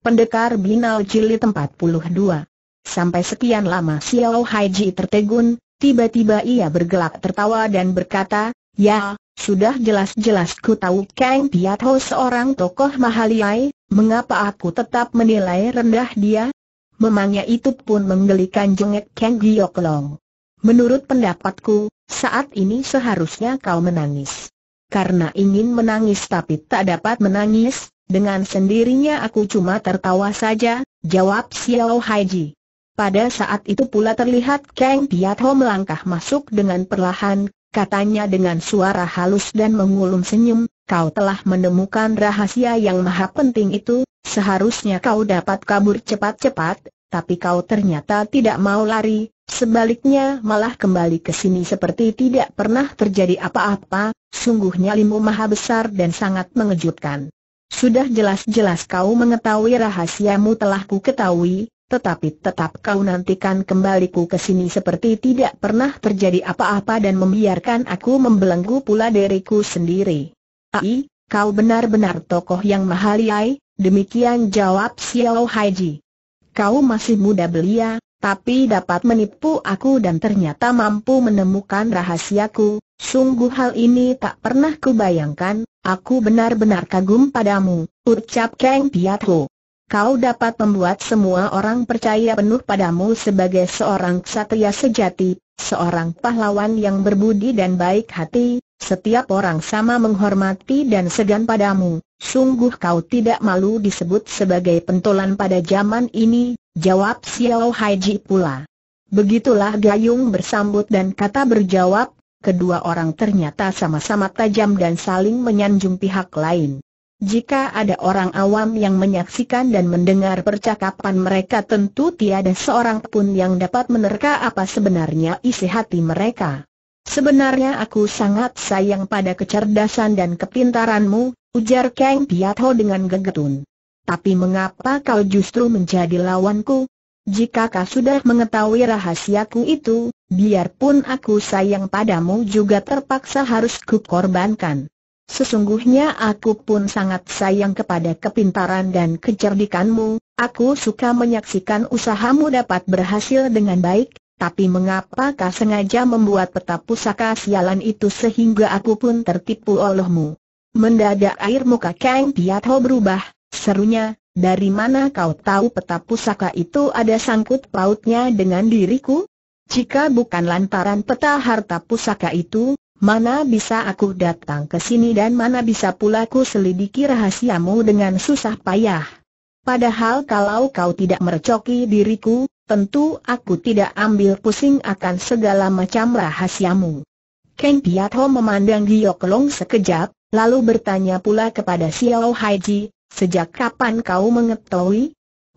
Pendekar Binal Cili 42. Sampai sekian lama Xiao Haiji tertegun, tiba-tiba ia bergelak tertawa dan berkata, Ya, sudah jelas-jelas ku tahu Kang Piatho seorang tokoh mahaliai, mengapa aku tetap menilai rendah dia? Memangnya itu pun menggelikan jengek Kang Long. Menurut pendapatku, saat ini seharusnya kau menangis. Karena ingin menangis tapi tak dapat menangis, dengan sendirinya aku cuma tertawa saja, jawab Xiao Haiji. Pada saat itu pula terlihat Kang Piatho melangkah masuk dengan perlahan, katanya dengan suara halus dan mengulum senyum, kau telah menemukan rahasia yang maha penting itu, seharusnya kau dapat kabur cepat-cepat, tapi kau ternyata tidak mau lari, sebaliknya malah kembali ke sini seperti tidak pernah terjadi apa-apa, sungguhnya limu maha besar dan sangat mengejutkan. Sudah jelas-jelas kau mengetahui rahasiamu telah ku ketahui, tetapi tetap kau nantikan kembaliku ke sini seperti tidak pernah terjadi apa-apa dan membiarkan aku membelenggu pula diriku sendiri. Ai, kau benar-benar tokoh yang mahaliai, demikian jawab Xiao Haiji. Kau masih muda belia, tapi dapat menipu aku dan ternyata mampu menemukan rahasiaku, sungguh hal ini tak pernah kubayangkan, aku benar-benar kagum padamu, ucap Kang Piatho. Kau dapat membuat semua orang percaya penuh padamu sebagai seorang ksatria sejati, seorang pahlawan yang berbudi dan baik hati, setiap orang sama menghormati dan segan padamu, sungguh kau tidak malu disebut sebagai pentolan pada zaman ini, Jawab Xiao Haiji pula. Begitulah Gayung bersambut dan kata berjawab, kedua orang ternyata sama-sama tajam dan saling menyanjung pihak lain. Jika ada orang awam yang menyaksikan dan mendengar percakapan mereka tentu tiada seorang pun yang dapat menerka apa sebenarnya isi hati mereka. Sebenarnya aku sangat sayang pada kecerdasan dan kepintaranmu, ujar Kang Piatho dengan gegetun. Tapi mengapa kau justru menjadi lawanku? Jika kau sudah mengetahui rahasiaku itu, biarpun aku sayang padamu juga terpaksa harus kukorbankan. Sesungguhnya aku pun sangat sayang kepada kepintaran dan kecerdikanmu, aku suka menyaksikan usahamu dapat berhasil dengan baik, tapi mengapa kau sengaja membuat peta pusaka sialan itu sehingga aku pun tertipu olehmu? Mendadak air muka Kang Piatho berubah, Serunya, dari mana kau tahu peta pusaka itu ada sangkut pautnya dengan diriku? Jika bukan lantaran peta harta pusaka itu, mana bisa aku datang ke sini dan mana bisa pula ku selidiki rahasiamu dengan susah payah? Padahal kalau kau tidak mercoki diriku, tentu aku tidak ambil pusing akan segala macam rahasiamu. Keng Piat Ho memandang Giyok Long sekejap, lalu bertanya pula kepada Xiao Haiji, Sejak kapan kau mengetahui?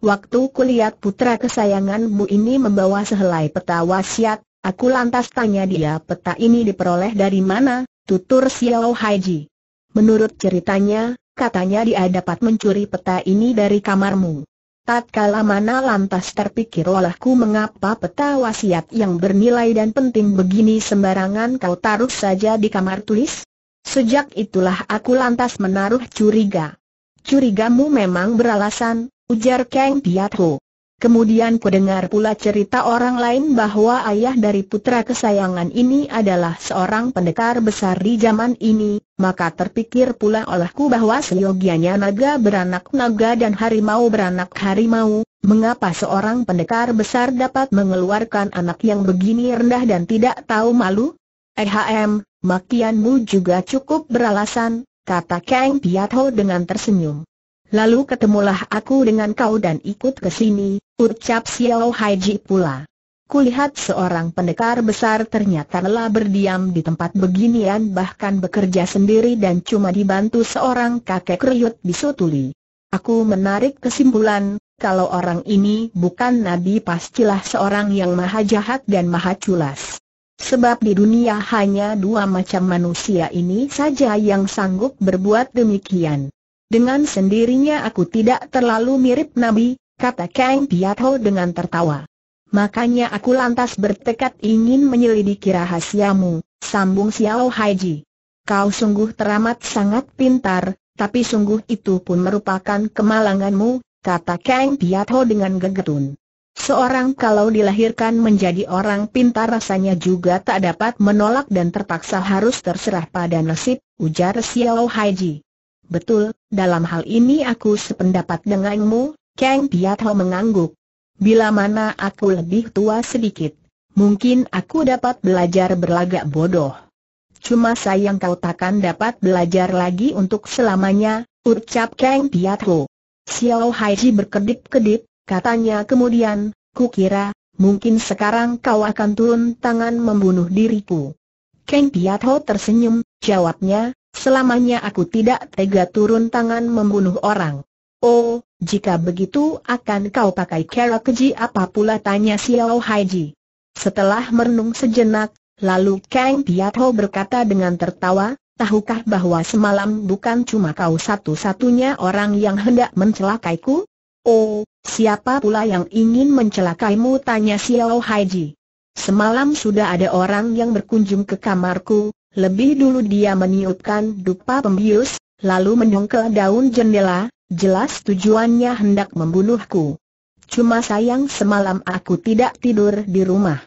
Waktu kulihat putra kesayanganmu ini membawa sehelai peta wasiat, aku lantas tanya dia peta ini diperoleh dari mana, tutur Xiao Haiji. Menurut ceritanya, katanya dia dapat mencuri peta ini dari kamarmu. Tatkala mana lantas terpikir olehku mengapa peta wasiat yang bernilai dan penting begini sembarangan kau taruh saja di kamar tulis? Sejak itulah aku lantas menaruh curiga. Curigamu memang beralasan, ujar Kang Piatu. Kemudian ku dengar pula cerita orang lain bahwa ayah dari putra kesayangan ini adalah seorang pendekar besar di zaman ini, maka terpikir pula olehku bahwa seyogianya naga beranak naga dan harimau beranak harimau, mengapa seorang pendekar besar dapat mengeluarkan anak yang begini rendah dan tidak tahu malu? Ehm, makianmu juga cukup beralasan, kata Kang Piatho dengan tersenyum. Lalu ketemulah aku dengan kau dan ikut ke sini, ucap Xiao Haiji pula. Kulihat seorang pendekar besar ternyata lelah berdiam di tempat beginian bahkan bekerja sendiri dan cuma dibantu seorang kakek kriut tuli. Aku menarik kesimpulan, kalau orang ini bukan nabi pastilah seorang yang maha jahat dan maha culas. Sebab di dunia hanya dua macam manusia ini saja yang sanggup berbuat demikian. Dengan sendirinya aku tidak terlalu mirip Nabi, kata Kang Piatho dengan tertawa. Makanya aku lantas bertekad ingin menyelidiki rahasiamu, sambung Xiao Haiji. Kau sungguh teramat sangat pintar, tapi sungguh itu pun merupakan kemalanganmu, kata Kang Piatho dengan gegetun. Seorang kalau dilahirkan menjadi orang pintar rasanya juga tak dapat menolak dan terpaksa harus terserah pada nasib, ujar Xiao Haiji. Betul, dalam hal ini aku sependapat denganmu, Kang Piatho mengangguk. Bila mana aku lebih tua sedikit, mungkin aku dapat belajar berlagak bodoh. Cuma sayang kau takkan dapat belajar lagi untuk selamanya, ucap Kang Piatho. Xiao Haiji berkedip-kedip, katanya kemudian, kukira, mungkin sekarang kau akan turun tangan membunuh diriku. Kang Piatho tersenyum, jawabnya, selamanya aku tidak tega turun tangan membunuh orang. Oh, jika begitu akan kau pakai kera keji apa pula tanya Xiao Haiji. Setelah merenung sejenak, lalu Kang Piatho berkata dengan tertawa, Tahukah bahwa semalam bukan cuma kau satu-satunya orang yang hendak mencelakaiku? Oh, Siapa pula yang ingin mencelakaimu tanya Xiao Haiji. Semalam sudah ada orang yang berkunjung ke kamarku, lebih dulu dia meniupkan dupa pembius, lalu mendongkel daun jendela, jelas tujuannya hendak membunuhku. Cuma sayang semalam aku tidak tidur di rumah.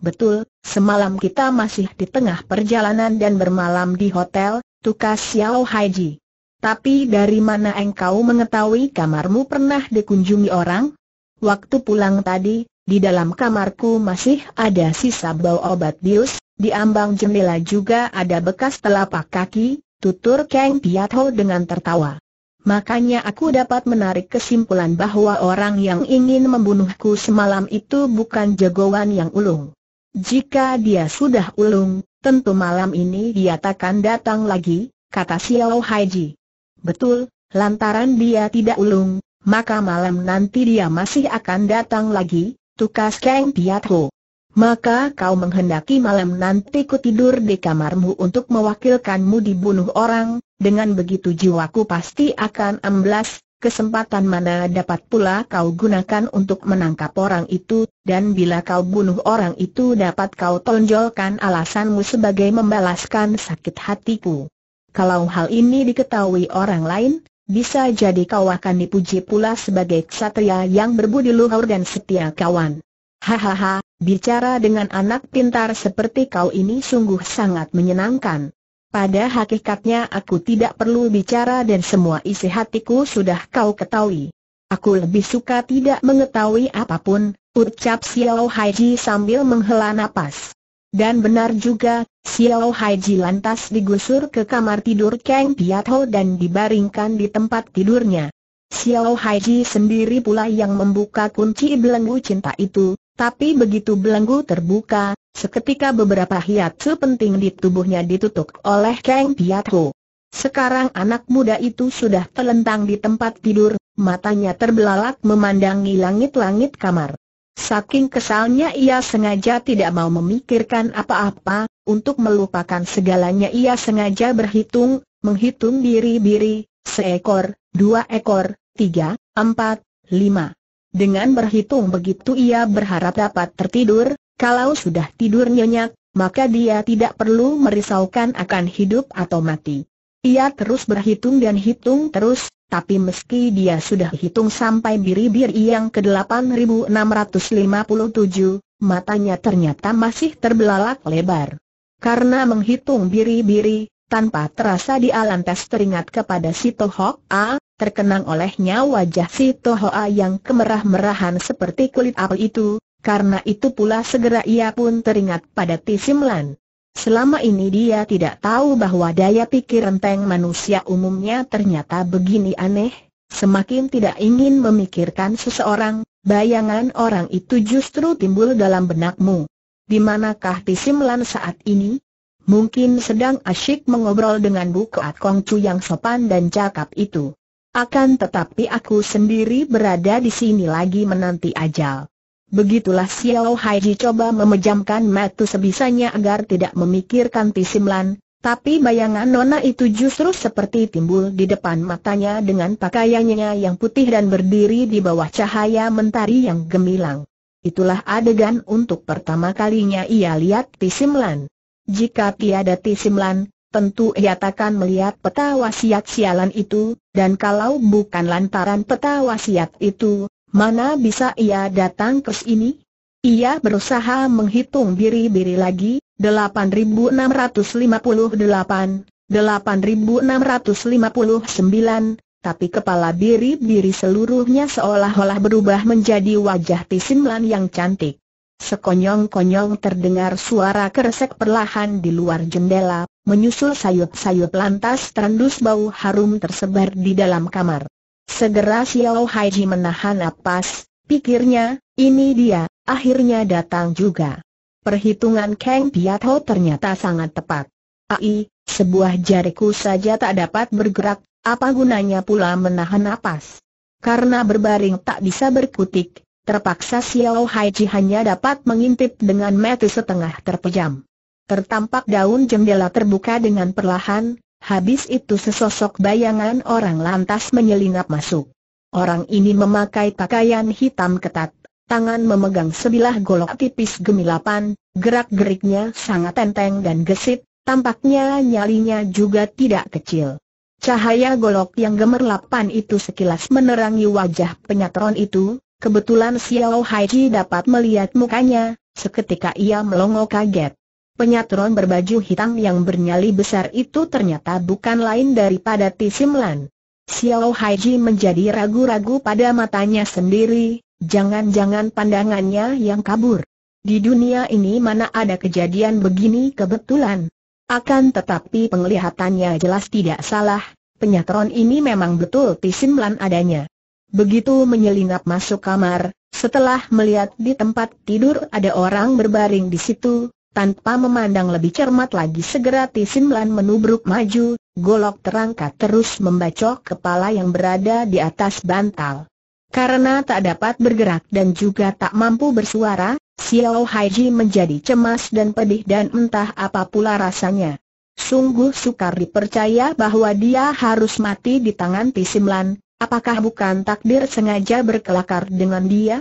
Betul, semalam kita masih di tengah perjalanan dan bermalam di hotel, tukas Xiao Haiji. Tapi dari mana engkau mengetahui kamarmu pernah dikunjungi orang? Waktu pulang tadi, di dalam kamarku masih ada sisa bau obat bius, di ambang jendela juga ada bekas telapak kaki, tutur Kang Ho dengan tertawa. Makanya aku dapat menarik kesimpulan bahwa orang yang ingin membunuhku semalam itu bukan jagoan yang ulung. Jika dia sudah ulung, tentu malam ini dia takkan datang lagi, kata Xiao Haiji. Betul, lantaran dia tidak ulung, maka malam nanti dia masih akan datang lagi, tukas Kang Piatho. Maka kau menghendaki malam nanti ku tidur di kamarmu untuk mewakilkanmu dibunuh orang, dengan begitu jiwaku pasti akan amblas, kesempatan mana dapat pula kau gunakan untuk menangkap orang itu, dan bila kau bunuh orang itu dapat kau tonjolkan alasanmu sebagai membalaskan sakit hatiku. Kalau hal ini diketahui orang lain, bisa jadi kau akan dipuji pula sebagai ksatria yang berbudi luhur dan setia kawan. Hahaha, bicara dengan anak pintar seperti kau ini sungguh sangat menyenangkan. Pada hakikatnya aku tidak perlu bicara dan semua isi hatiku sudah kau ketahui. Aku lebih suka tidak mengetahui apapun, ucap Xiao Haiji sambil menghela nafas. Dan benar juga, Xiao Hai lantas digusur ke kamar tidur Kang Piatho dan dibaringkan di tempat tidurnya. Xiao Hai sendiri pula yang membuka kunci belenggu cinta itu, tapi begitu belenggu terbuka, seketika beberapa hiat sepenting di tubuhnya ditutup oleh Kang Piatho. Sekarang anak muda itu sudah telentang di tempat tidur, matanya terbelalak memandangi langit-langit kamar. Saking kesalnya ia sengaja tidak mau memikirkan apa-apa, untuk melupakan segalanya ia sengaja berhitung, menghitung diri biri seekor, dua ekor, tiga, empat, lima. Dengan berhitung begitu ia berharap dapat tertidur, kalau sudah tidur nyenyak, maka dia tidak perlu merisaukan akan hidup atau mati. Ia terus berhitung dan hitung terus, tapi meski dia sudah hitung sampai biri-biri yang ke-8657, matanya ternyata masih terbelalak lebar. Karena menghitung biri-biri, tanpa terasa dia lantas teringat kepada si Tohok A, terkenang olehnya wajah si Tohok A yang kemerah-merahan seperti kulit apel itu, karena itu pula segera ia pun teringat pada Tisimlan. Selama ini dia tidak tahu bahwa daya pikir renteng manusia umumnya ternyata begini aneh, semakin tidak ingin memikirkan seseorang, bayangan orang itu justru timbul dalam benakmu. Di manakah Tisimlan saat ini? Mungkin sedang asyik mengobrol dengan Bukoat Kongcu yang sopan dan cakap itu. Akan tetapi aku sendiri berada di sini lagi menanti ajal. Begitulah Xiao Haiji coba memejamkan mata sebisanya agar tidak memikirkan Tisimlan, tapi bayangan Nona itu justru seperti timbul di depan matanya dengan pakaiannya yang putih dan berdiri di bawah cahaya mentari yang gemilang. Itulah adegan untuk pertama kalinya ia lihat Tisimlan. Jika tiada Tisimlan, tentu ia takkan melihat peta wasiat sialan itu, dan kalau bukan lantaran peta wasiat itu, Mana bisa ia datang ke sini? Ia berusaha menghitung biri-biri lagi, 8658, 8659, tapi kepala biri-biri seluruhnya seolah-olah berubah menjadi wajah Tisimlan yang cantik. Sekonyong-konyong terdengar suara keresek perlahan di luar jendela, menyusul sayup-sayup lantas terendus bau harum tersebar di dalam kamar. Segera Xiao Haiji menahan napas, pikirnya, ini dia, akhirnya datang juga. Perhitungan Kang Piatho ternyata sangat tepat. Ai, sebuah jariku saja tak dapat bergerak, apa gunanya pula menahan napas? Karena berbaring tak bisa berkutik, terpaksa Xiao Haiji hanya dapat mengintip dengan mata setengah terpejam. Tertampak daun jendela terbuka dengan perlahan, Habis itu sesosok bayangan orang lantas menyelinap masuk. Orang ini memakai pakaian hitam ketat, tangan memegang sebilah golok tipis gemilapan, gerak-geriknya sangat enteng dan gesit, tampaknya nyalinya juga tidak kecil. Cahaya golok yang gemerlapan itu sekilas menerangi wajah penyatron itu, kebetulan Xiao Haiji dapat melihat mukanya, seketika ia melongo kaget. Penyatron berbaju hitam yang bernyali besar itu ternyata bukan lain daripada Tisimlan. Xiao Haiji menjadi ragu-ragu pada matanya sendiri, jangan-jangan pandangannya yang kabur. Di dunia ini mana ada kejadian begini kebetulan. Akan tetapi penglihatannya jelas tidak salah, penyatron ini memang betul Tisimlan adanya. Begitu menyelinap masuk kamar, setelah melihat di tempat tidur ada orang berbaring di situ, tanpa memandang lebih cermat lagi segera Tisimlan menubruk maju, golok terangkat terus membacok kepala yang berada di atas bantal. Karena tak dapat bergerak dan juga tak mampu bersuara, Xiao Haiji menjadi cemas dan pedih dan entah apa pula rasanya. Sungguh sukar dipercaya bahwa dia harus mati di tangan Tisimlan, apakah bukan takdir sengaja berkelakar dengan dia?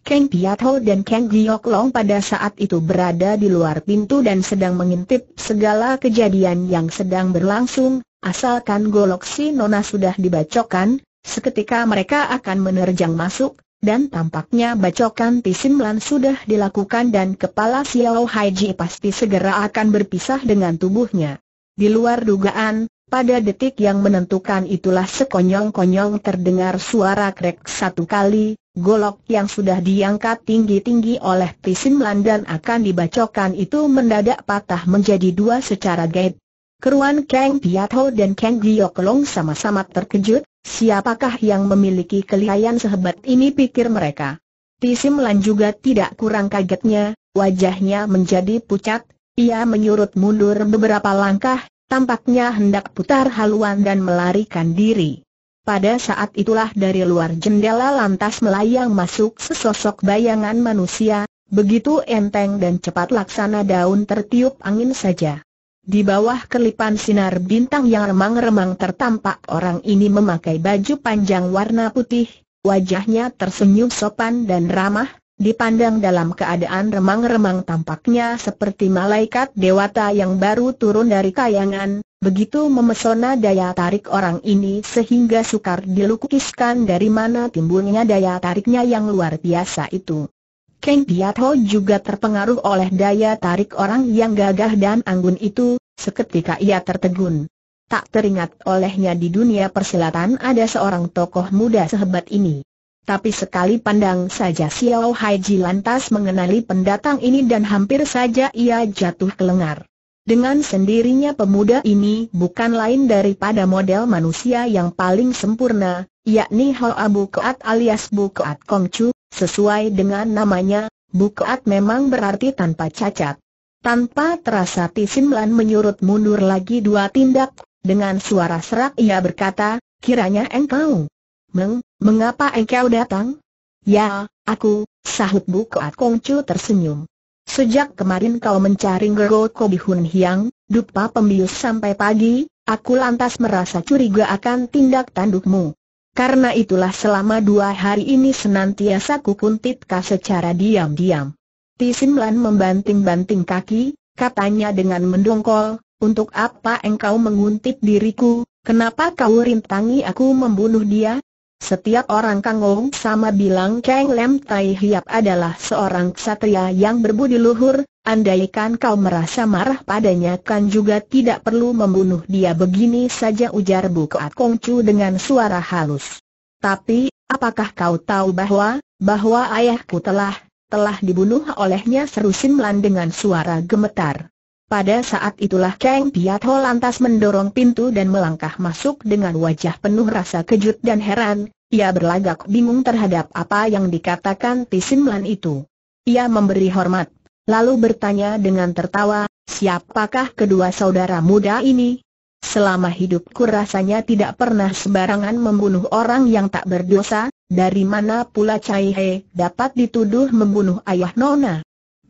Kang Piato dan Kang Giok Long pada saat itu berada di luar pintu dan sedang mengintip segala kejadian yang sedang berlangsung, asalkan golok si Nona sudah dibacokan, seketika mereka akan menerjang masuk, dan tampaknya bacokan Pisimlan sudah dilakukan dan kepala Xiao Haiji pasti segera akan berpisah dengan tubuhnya. Di luar dugaan, pada detik yang menentukan itulah sekonyong-konyong terdengar suara krek satu kali, Golok yang sudah diangkat tinggi-tinggi oleh Lan dan akan dibacokan itu mendadak patah menjadi dua secara gaib. Keruan Kang Piatho dan Kang Long sama-sama terkejut, siapakah yang memiliki kelihayan sehebat ini pikir mereka. Lan juga tidak kurang kagetnya, wajahnya menjadi pucat, ia menyurut mundur beberapa langkah, tampaknya hendak putar haluan dan melarikan diri. Pada saat itulah dari luar jendela lantas melayang masuk sesosok bayangan manusia, begitu enteng dan cepat laksana daun tertiup angin saja. Di bawah kelipan sinar bintang yang remang-remang tertampak orang ini memakai baju panjang warna putih, wajahnya tersenyum sopan dan ramah, Dipandang dalam keadaan remang-remang tampaknya seperti malaikat dewata yang baru turun dari kayangan, begitu memesona daya tarik orang ini sehingga sukar dilukiskan dari mana timbulnya daya tariknya yang luar biasa itu. Kang Ho juga terpengaruh oleh daya tarik orang yang gagah dan anggun itu, seketika ia tertegun. Tak teringat olehnya di dunia persilatan ada seorang tokoh muda sehebat ini. Tapi sekali pandang saja Xiao Haiji lantas mengenali pendatang ini dan hampir saja ia jatuh ke lengar. Dengan sendirinya pemuda ini bukan lain daripada model manusia yang paling sempurna, yakni Hoa Keat alias Keat Kongcu, sesuai dengan namanya, Keat memang berarti tanpa cacat. Tanpa terasa Lan menyurut mundur lagi dua tindak, dengan suara serak ia berkata, kiranya engkau Meng, mengapa engkau datang? Ya, aku, sahut Bukoat Chu tersenyum. Sejak kemarin kau mencari Ngero Kobi Hun Hiang, dupa pembius sampai pagi, aku lantas merasa curiga akan tindak tandukmu. Karena itulah selama dua hari ini senantiasa kukuntitka secara diam-diam. Ti Tisimlan membanting-banting kaki, katanya dengan mendongkol, untuk apa engkau menguntit diriku, kenapa kau rintangi aku membunuh dia? Setiap orang Kangong sama bilang Kang Lem Tai Hiap adalah seorang ksatria yang berbudi luhur, andaikan kau merasa marah padanya kan juga tidak perlu membunuh dia begini saja ujar Kong Chu dengan suara halus. Tapi, apakah kau tahu bahwa, bahwa ayahku telah, telah dibunuh olehnya seru Simlan dengan suara gemetar. Pada saat itulah Cheng Piatho lantas mendorong pintu dan melangkah masuk dengan wajah penuh rasa kejut dan heran, ia berlagak bingung terhadap apa yang dikatakan Lan itu. Ia memberi hormat, lalu bertanya dengan tertawa, siapakah kedua saudara muda ini? Selama hidupku rasanya tidak pernah sembarangan membunuh orang yang tak berdosa, dari mana pula Cai He dapat dituduh membunuh ayah Nona?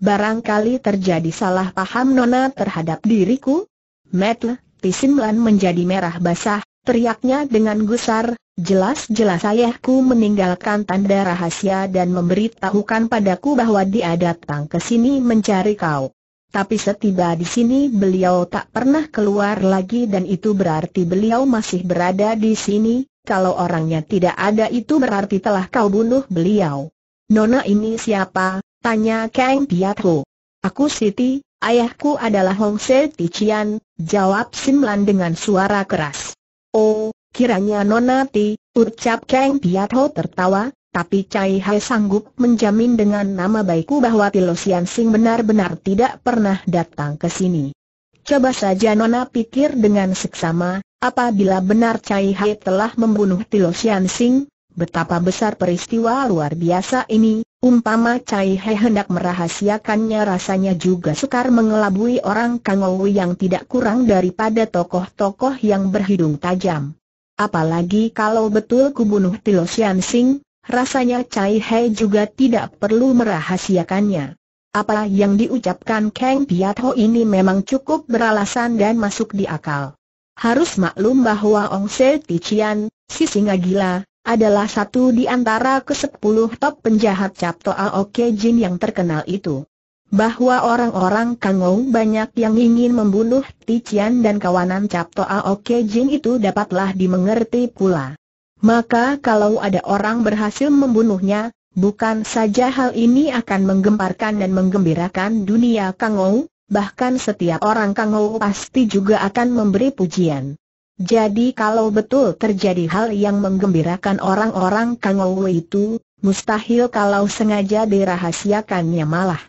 Barangkali terjadi salah paham Nona terhadap diriku? Metle, Pisimlan menjadi merah basah, teriaknya dengan gusar, jelas-jelas ayahku meninggalkan tanda rahasia dan memberitahukan padaku bahwa dia datang ke sini mencari kau. Tapi setiba di sini beliau tak pernah keluar lagi dan itu berarti beliau masih berada di sini, kalau orangnya tidak ada itu berarti telah kau bunuh beliau. Nona ini siapa, Tanya Kang Biatho. Aku Siti, ayahku adalah Hong Se Tichian, jawab Simlan dengan suara keras. Oh, kiranya nona Nonati, ucap Kang Biatho tertawa, tapi Cai Hai sanggup menjamin dengan nama baikku bahwa Tilo Sian Sing benar-benar tidak pernah datang ke sini. Coba saja Nona pikir dengan seksama, apabila benar Cai Hai telah membunuh Tilo Sian Sing, betapa besar peristiwa luar biasa ini, umpama Cai He hendak merahasiakannya rasanya juga sukar mengelabui orang Kangou yang tidak kurang daripada tokoh-tokoh yang berhidung tajam. Apalagi kalau betul kubunuh Tilo Sian Sing, rasanya Cai He juga tidak perlu merahasiakannya. Apa yang diucapkan Kang Ho ini memang cukup beralasan dan masuk di akal. Harus maklum bahwa Ong Se Tician, si singa gila, adalah satu di antara kesepuluh top penjahat Capto Toa Jin yang terkenal itu. Bahwa orang-orang Kangou banyak yang ingin membunuh Tician dan kawanan Capto Toa Jin itu dapatlah dimengerti pula. Maka kalau ada orang berhasil membunuhnya, bukan saja hal ini akan menggemparkan dan menggembirakan dunia Kangou, bahkan setiap orang Kangou pasti juga akan memberi pujian. Jadi kalau betul terjadi hal yang menggembirakan orang-orang Kangowu itu, mustahil kalau sengaja dirahasiakannya malah.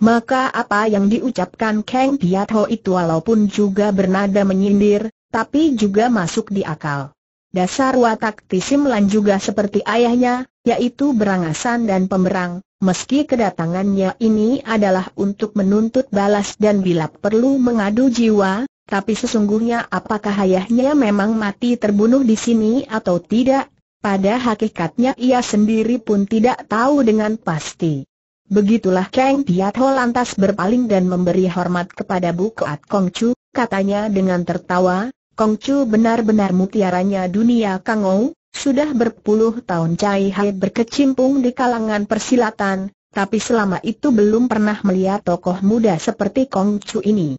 Maka apa yang diucapkan Kang Piatho itu walaupun juga bernada menyindir, tapi juga masuk di akal. Dasar watak Tisimlan juga seperti ayahnya, yaitu berangasan dan pemberang, meski kedatangannya ini adalah untuk menuntut balas dan bila perlu mengadu jiwa, tapi sesungguhnya apakah ayahnya memang mati terbunuh di sini atau tidak? Pada hakikatnya ia sendiri pun tidak tahu dengan pasti. Begitulah Kang Piat Ho lantas berpaling dan memberi hormat kepada Bukoat Kong Chu, katanya dengan tertawa, Kong Chu benar-benar mutiaranya dunia Kang Ou, sudah berpuluh tahun Cai Hai berkecimpung di kalangan persilatan, tapi selama itu belum pernah melihat tokoh muda seperti Kong Chu ini.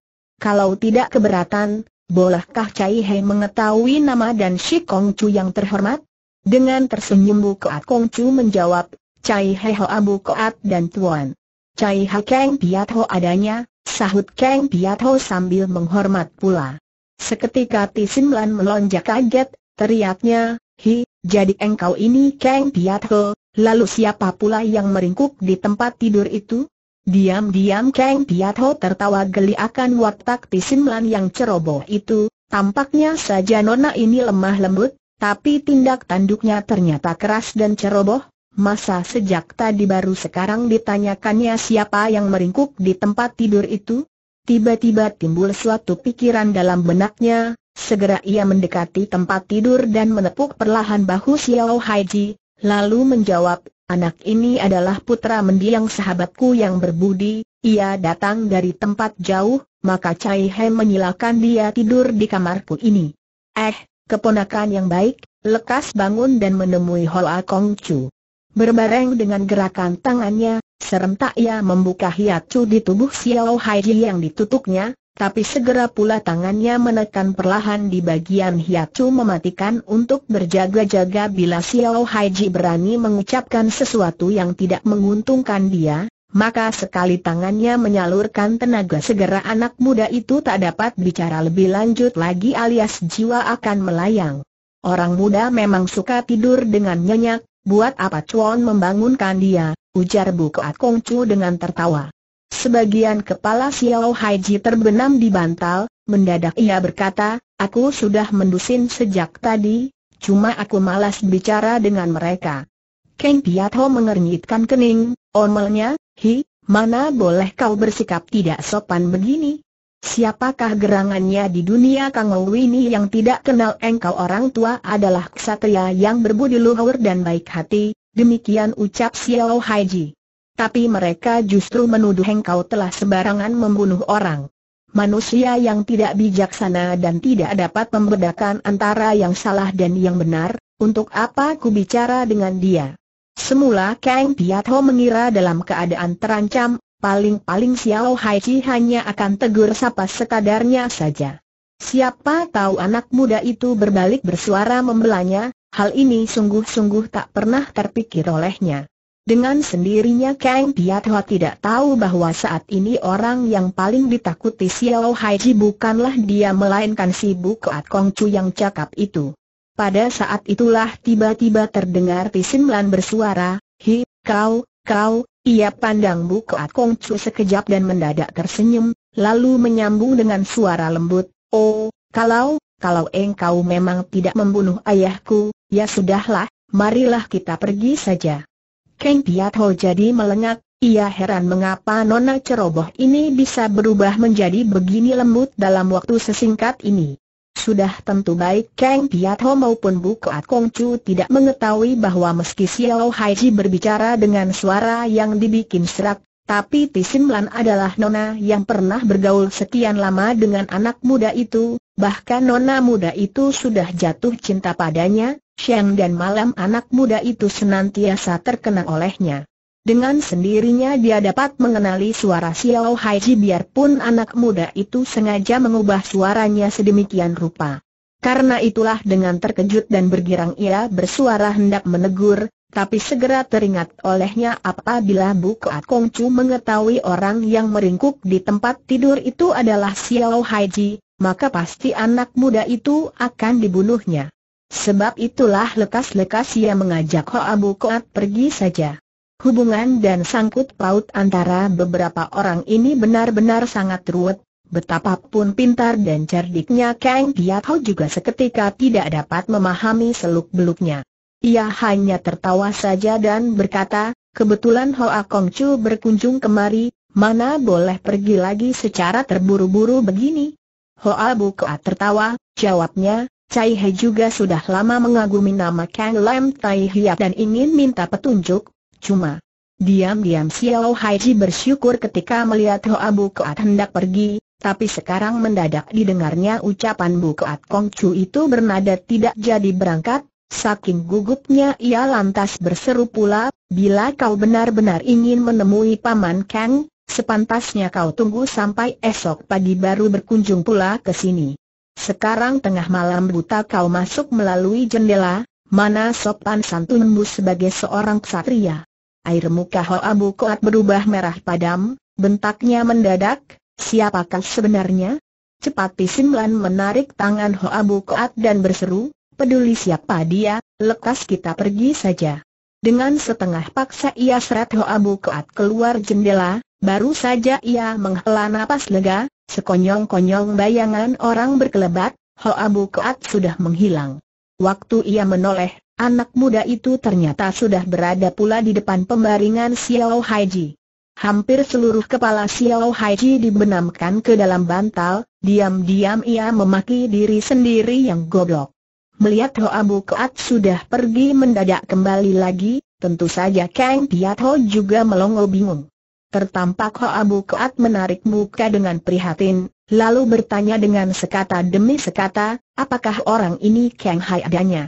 Kalau tidak keberatan, bolehkah Cai Hei mengetahui nama dan Shi Kong Chu yang terhormat? Dengan tersenyum Koat Kong Chu menjawab, Cai Hei ho abu Koat dan Tuan. Cai Hei Kang Piat Ho adanya, sahut Kang Piat Ho sambil menghormat pula. Seketika Tisin Lan melonjak kaget, teriaknya, Hi, jadi engkau ini Kang Piat Ho, lalu siapa pula yang meringkuk di tempat tidur itu? Diam-diam Kang Piatho tertawa geli akan watak pisimlan Lan yang ceroboh itu, tampaknya saja nona ini lemah lembut, tapi tindak tanduknya ternyata keras dan ceroboh, masa sejak tadi baru sekarang ditanyakannya siapa yang meringkuk di tempat tidur itu? Tiba-tiba timbul suatu pikiran dalam benaknya, segera ia mendekati tempat tidur dan menepuk perlahan bahu Xiao Haiji, lalu menjawab, Anak ini adalah putra mendiang sahabatku yang berbudi, ia datang dari tempat jauh, maka Cai He menyilakan dia tidur di kamarku ini. Eh, keponakan yang baik, lekas bangun dan menemui Hoa Kong Chu. Berbareng dengan gerakan tangannya, serentak ia membuka Chu di tubuh Xiao Hai yang ditutupnya, tapi segera pula tangannya menekan perlahan di bagian hiacu mematikan untuk berjaga-jaga bila Xiao Haiji berani mengucapkan sesuatu yang tidak menguntungkan dia, maka sekali tangannya menyalurkan tenaga segera anak muda itu tak dapat bicara lebih lanjut lagi alias jiwa akan melayang. Orang muda memang suka tidur dengan nyenyak, buat apa cuan membangunkan dia, ujar Bukoat Kongcu dengan tertawa. Sebagian kepala Xiao Haiji terbenam di bantal, mendadak ia berkata, aku sudah mendusin sejak tadi, cuma aku malas bicara dengan mereka. Kang Piatho mengernyitkan kening, omelnya, hi, mana boleh kau bersikap tidak sopan begini? Siapakah gerangannya di dunia Kang ini yang tidak kenal engkau orang tua adalah ksatria yang berbudi luhur dan baik hati, demikian ucap Xiao Haiji tapi mereka justru menuduh engkau telah sembarangan membunuh orang. Manusia yang tidak bijaksana dan tidak dapat membedakan antara yang salah dan yang benar, untuk apa ku bicara dengan dia? Semula Kang Piatho mengira dalam keadaan terancam, paling-paling Xiao Hai Chi hanya akan tegur sapa sekadarnya saja. Siapa tahu anak muda itu berbalik bersuara membelanya, hal ini sungguh-sungguh tak pernah terpikir olehnya. Dengan sendirinya Kang Piatho tidak tahu bahwa saat ini orang yang paling ditakuti Xiao Haiji bukanlah dia melainkan si Kong Chu yang cakap itu. Pada saat itulah tiba-tiba terdengar Tisimlan bersuara, Hi, kau, kau, ia pandang Kong Chu sekejap dan mendadak tersenyum, lalu menyambung dengan suara lembut, Oh, kalau, kalau engkau memang tidak membunuh ayahku, ya sudahlah, marilah kita pergi saja. Kang Piatho jadi melengak, ia heran mengapa Nona Ceroboh ini bisa berubah menjadi begini lembut dalam waktu sesingkat ini. Sudah tentu baik Kang Piatho maupun Bu Kong Chu tidak mengetahui bahwa meski Xiao Haiji berbicara dengan suara yang dibikin serak, tapi Tisimlan adalah Nona yang pernah bergaul sekian lama dengan anak muda itu, bahkan Nona muda itu sudah jatuh cinta padanya, Siang dan malam anak muda itu senantiasa terkena olehnya. Dengan sendirinya dia dapat mengenali suara Xiao Haiji biarpun anak muda itu sengaja mengubah suaranya sedemikian rupa. Karena itulah dengan terkejut dan bergirang ia bersuara hendak menegur, tapi segera teringat olehnya apabila Kong Chu mengetahui orang yang meringkuk di tempat tidur itu adalah Xiao Haiji, maka pasti anak muda itu akan dibunuhnya. Sebab itulah lekas-lekas ia mengajak Hoa Koat pergi saja. Hubungan dan sangkut paut antara beberapa orang ini benar-benar sangat ruwet, betapapun pintar dan cerdiknya Kang Ho juga seketika tidak dapat memahami seluk-beluknya. Ia hanya tertawa saja dan berkata, kebetulan Hoa Chu berkunjung kemari, mana boleh pergi lagi secara terburu-buru begini? Hoa Koat tertawa, jawabnya, Cai He juga sudah lama mengagumi nama Kang Lam Tai Hiap dan ingin minta petunjuk, cuma diam-diam Xiao Haiji bersyukur ketika melihat Hoa Bu Keat hendak pergi, tapi sekarang mendadak didengarnya ucapan Bu Keat Kong Chu itu bernada tidak jadi berangkat, saking gugupnya ia lantas berseru pula, bila kau benar-benar ingin menemui Paman Kang, sepantasnya kau tunggu sampai esok pagi baru berkunjung pula ke sini. Sekarang tengah malam buta kau masuk melalui jendela, mana sopan santunmu sebagai seorang ksatria. Air muka Hoa Koat berubah merah padam, bentaknya mendadak, siapakah sebenarnya? Cepat Pisimlan menarik tangan Hoa Koat dan berseru, peduli siapa dia, lekas kita pergi saja. Dengan setengah paksa ia seret Hoa Koat keluar jendela, Baru saja ia menghela napas lega, sekonyong-konyong bayangan orang berkelebat, Hoa Bukoat sudah menghilang. Waktu ia menoleh, anak muda itu ternyata sudah berada pula di depan pembaringan Xiao Haiji. Hampir seluruh kepala Xiao Haiji dibenamkan ke dalam bantal, diam-diam ia memaki diri sendiri yang goblok. Melihat Hoa Bukoat sudah pergi mendadak kembali lagi, tentu saja Kang Piat Ho juga melongo bingung tertampak Abu Koat menarik muka dengan prihatin, lalu bertanya dengan sekata demi sekata, apakah orang ini Kang Hai adanya?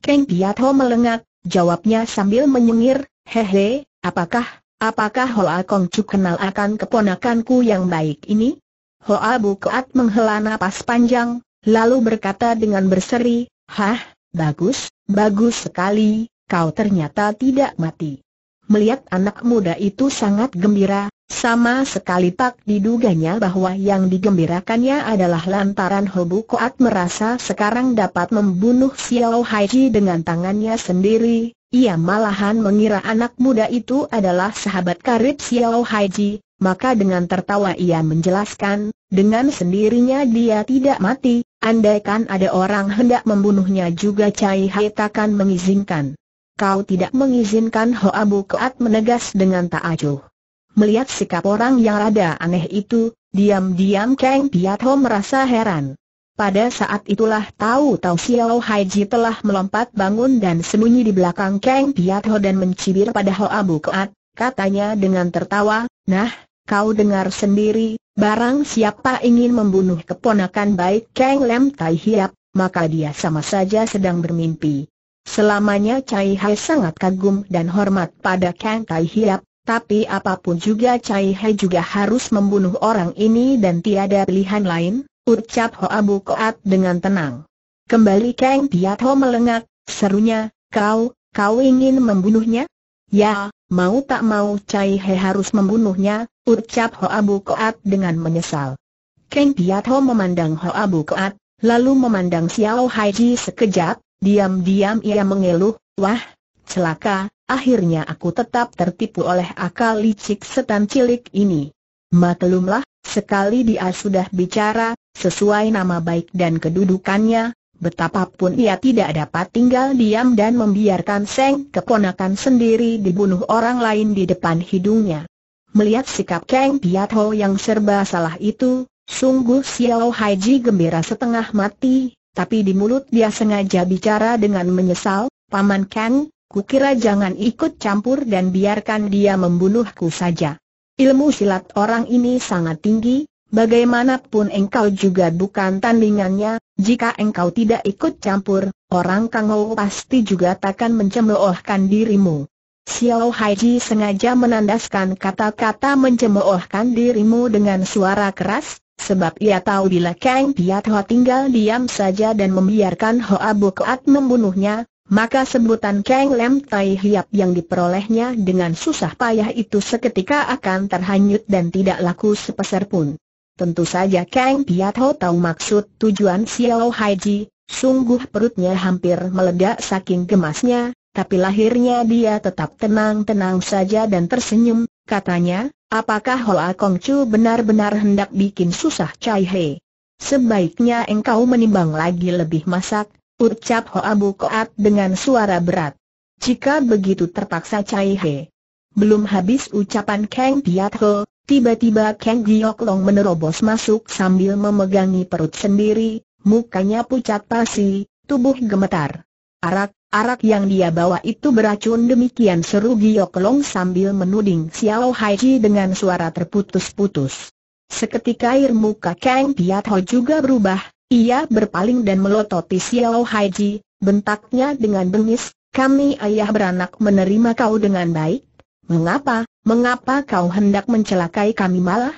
Kang ho melengak, jawabnya sambil menyengir, hehe, apakah, apakah Hoa Kong Cuk kenal akan keponakanku yang baik ini? Hoa Bu menghela napas panjang, lalu berkata dengan berseri, hah, bagus, bagus sekali, kau ternyata tidak mati. Melihat anak muda itu sangat gembira, sama sekali tak diduganya bahwa yang digembirakannya adalah lantaran Hobu Koat merasa sekarang dapat membunuh Xiao Haiji dengan tangannya sendiri, ia malahan mengira anak muda itu adalah sahabat karib Xiao Haiji, maka dengan tertawa ia menjelaskan, dengan sendirinya dia tidak mati, andaikan ada orang hendak membunuhnya juga Cai Hai takkan mengizinkan kau tidak mengizinkan Ho Abu Keat menegas dengan tak acuh. Melihat sikap orang yang rada aneh itu, diam-diam Kang Piat Ho merasa heran. Pada saat itulah tahu-tahu Xiao Haiji telah melompat bangun dan sembunyi di belakang Kang Piat Ho dan mencibir pada Ho Abu Keat, katanya dengan tertawa, Nah, kau dengar sendiri, barang siapa ingin membunuh keponakan baik Kang Lem Tai Hiap, maka dia sama saja sedang bermimpi. Selamanya Cai Hai sangat kagum dan hormat pada Kang Tai Hiap, tapi apapun juga Cai Hai juga harus membunuh orang ini dan tiada pilihan lain, ucap Ho Abu Koat dengan tenang. Kembali Kang Tiat Ho melengak, serunya, kau, kau ingin membunuhnya? Ya, mau tak mau Cai Hai harus membunuhnya, ucap Ho Abu Koat dengan menyesal. Kang Tiat Ho memandang Ho Abu Koat, lalu memandang Xiao Hai Ji sekejap, Diam-diam ia mengeluh, wah, celaka, akhirnya aku tetap tertipu oleh akal licik setan cilik ini. Maklumlah, sekali dia sudah bicara, sesuai nama baik dan kedudukannya, betapapun ia tidak dapat tinggal diam dan membiarkan Seng keponakan sendiri dibunuh orang lain di depan hidungnya. Melihat sikap Kang Piat Ho yang serba salah itu, sungguh Xiao Haiji gembira setengah mati, tapi di mulut dia sengaja bicara dengan menyesal, Paman Ken, kukira jangan ikut campur dan biarkan dia membunuhku saja. Ilmu silat orang ini sangat tinggi, bagaimanapun engkau juga bukan tandingannya, jika engkau tidak ikut campur, orang Kangou pasti juga takkan mencemoohkan dirimu. Xiao Haiji sengaja menandaskan kata-kata mencemoohkan dirimu dengan suara keras, Sebab ia tahu bila Kang Piat Ho tinggal diam saja dan membiarkan Hoa keat membunuhnya, maka sebutan Kang Lem Tai Hiap yang diperolehnya dengan susah payah itu seketika akan terhanyut dan tidak laku sepeser pun. Tentu saja Kang Piat Ho tahu maksud tujuan Xiao hai Ji, sungguh perutnya hampir meledak saking gemasnya, tapi lahirnya dia tetap tenang-tenang saja dan tersenyum, katanya, Apakah Hoa Kong Chu benar-benar hendak bikin susah Chai He? Sebaiknya engkau menimbang lagi lebih masak, ucap Hoa Koat dengan suara berat. Jika begitu terpaksa Chai He. Belum habis ucapan Kang Piat Ho, tiba-tiba Kang Giok Long menerobos masuk sambil memegangi perut sendiri, mukanya pucat pasi, tubuh gemetar. Arak, Arak yang dia bawa itu beracun demikian seru Giok Long sambil menuding Xiao Hai Ji dengan suara terputus-putus. Seketika air muka Kang Piat Ho juga berubah, ia berpaling dan melototi Xiao Hai Ji, bentaknya dengan bengis, kami ayah beranak menerima kau dengan baik. Mengapa, mengapa kau hendak mencelakai kami malah?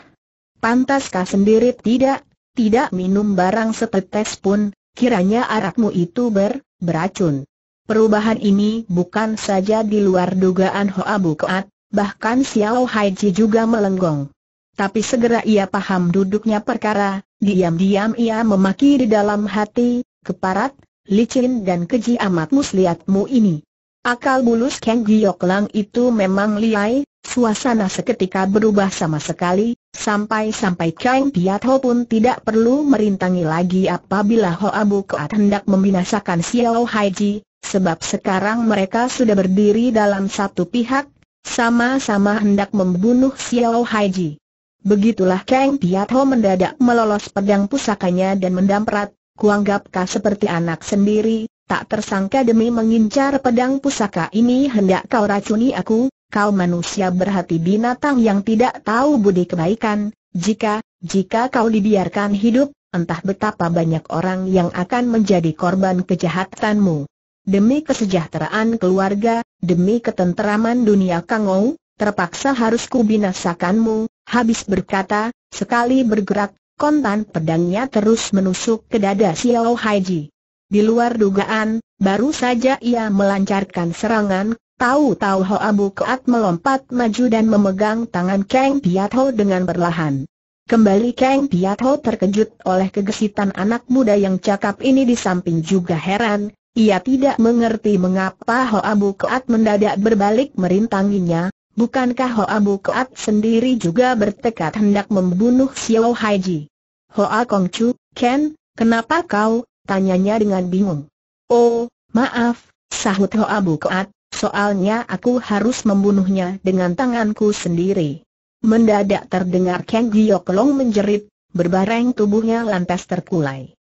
Pantaskah sendiri tidak, tidak minum barang setetes pun, kiranya arakmu itu ber, beracun. Perubahan ini bukan saja di luar dugaan Hoa Bukoat, bahkan Xiao Haiji juga melenggong. Tapi segera ia paham duduknya perkara, diam-diam ia memaki di dalam hati, keparat, licin dan keji amat muslihatmu ini. Akal bulus Kang Giok Lang itu memang liai, suasana seketika berubah sama sekali, sampai-sampai Kang Ho pun tidak perlu merintangi lagi apabila Hoa Bukoat hendak membinasakan Xiao Haiji, Sebab sekarang mereka sudah berdiri dalam satu pihak, sama-sama hendak membunuh Xiao Haiji. Begitulah Kang Piatho mendadak melolos pedang pusakanya dan mendamprat, kuanggapkah seperti anak sendiri, tak tersangka demi mengincar pedang pusaka ini hendak kau racuni aku, kau manusia berhati binatang yang tidak tahu budi kebaikan, jika, jika kau dibiarkan hidup, entah betapa banyak orang yang akan menjadi korban kejahatanmu demi kesejahteraan keluarga, demi ketenteraman dunia Kangou, terpaksa harus kubinasakanmu, habis berkata, sekali bergerak, kontan pedangnya terus menusuk ke dada Xiao Haiji. Di luar dugaan, baru saja ia melancarkan serangan, tahu-tahu Abu Keat melompat maju dan memegang tangan Kang Ho dengan perlahan. Kembali Kang Ho terkejut oleh kegesitan anak muda yang cakap ini di samping juga heran, ia tidak mengerti mengapa Ho Abu Keat mendadak berbalik merintanginya, bukankah Ho Abu Keat sendiri juga bertekad hendak membunuh Xiao Haiji. Kong Chu, Ken, kenapa kau, tanyanya dengan bingung. Oh, maaf, sahut Ho Abu Keat. soalnya aku harus membunuhnya dengan tanganku sendiri. Mendadak terdengar Ken Giok Long menjerit, berbareng tubuhnya lantas terkulai.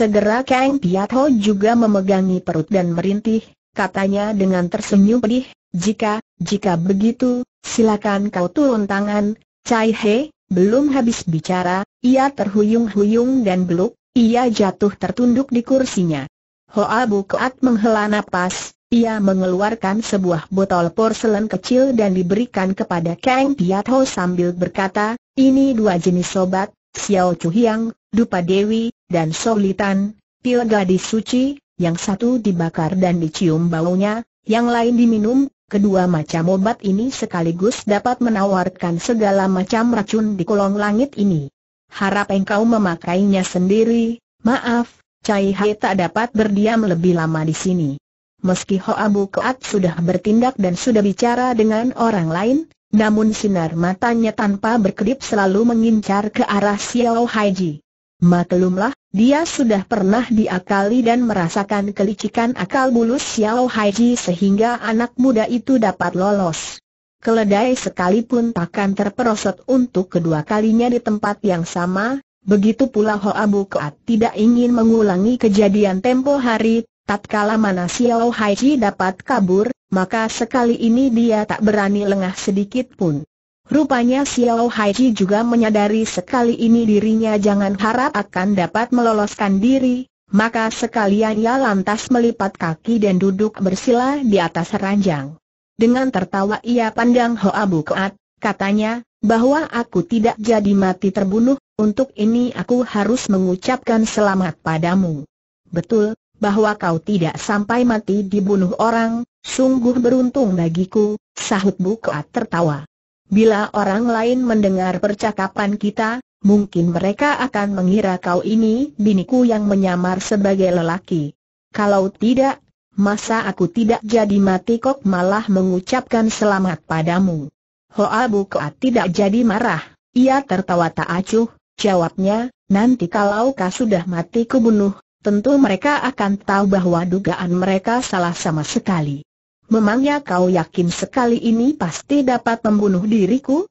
Segera Kang Piatho juga memegangi perut dan merintih, katanya dengan tersenyum pedih, jika, jika begitu, silakan kau turun tangan, Cai He, belum habis bicara, ia terhuyung-huyung dan beluk, ia jatuh tertunduk di kursinya. Hoa Keat menghela napas, ia mengeluarkan sebuah botol porselen kecil dan diberikan kepada Kang Piatho sambil berkata, ini dua jenis sobat, Xiao Chu Hiang, Dupa Dewi, dan Solitan, pil gadis suci, yang satu dibakar dan dicium baunya, yang lain diminum, kedua macam obat ini sekaligus dapat menawarkan segala macam racun di kolong langit ini. Harap engkau memakainya sendiri, maaf, Cai Hai tak dapat berdiam lebih lama di sini. Meski Ho Abu Keat sudah bertindak dan sudah bicara dengan orang lain, namun sinar matanya tanpa berkedip selalu mengincar ke arah Xiao Haiji. Maklumlah, dia sudah pernah diakali dan merasakan kelicikan akal bulus Xiao Haiji sehingga anak muda itu dapat lolos. Keledai sekalipun takkan terperosot untuk kedua kalinya di tempat yang sama, begitu pula Ho Abu keat tidak ingin mengulangi kejadian tempo hari, tatkala mana Xiao Haiji dapat kabur, maka sekali ini dia tak berani lengah sedikit pun. Rupanya Xiao Haiji juga menyadari sekali ini dirinya jangan harap akan dapat meloloskan diri, maka sekalian ia lantas melipat kaki dan duduk bersila di atas ranjang. Dengan tertawa ia pandang Hoa Bukoat, katanya, bahwa aku tidak jadi mati terbunuh, untuk ini aku harus mengucapkan selamat padamu. Betul, bahwa kau tidak sampai mati dibunuh orang, sungguh beruntung bagiku, sahut Bukoat tertawa. Bila orang lain mendengar percakapan kita, mungkin mereka akan mengira kau ini biniku yang menyamar sebagai lelaki. Kalau tidak, masa aku tidak jadi mati kok malah mengucapkan selamat padamu. Hoa Bukoat tidak jadi marah, ia tertawa tak acuh, jawabnya, nanti kalau kau sudah mati kubunuh, tentu mereka akan tahu bahwa dugaan mereka salah sama sekali. Memangnya kau yakin sekali ini pasti dapat membunuh diriku?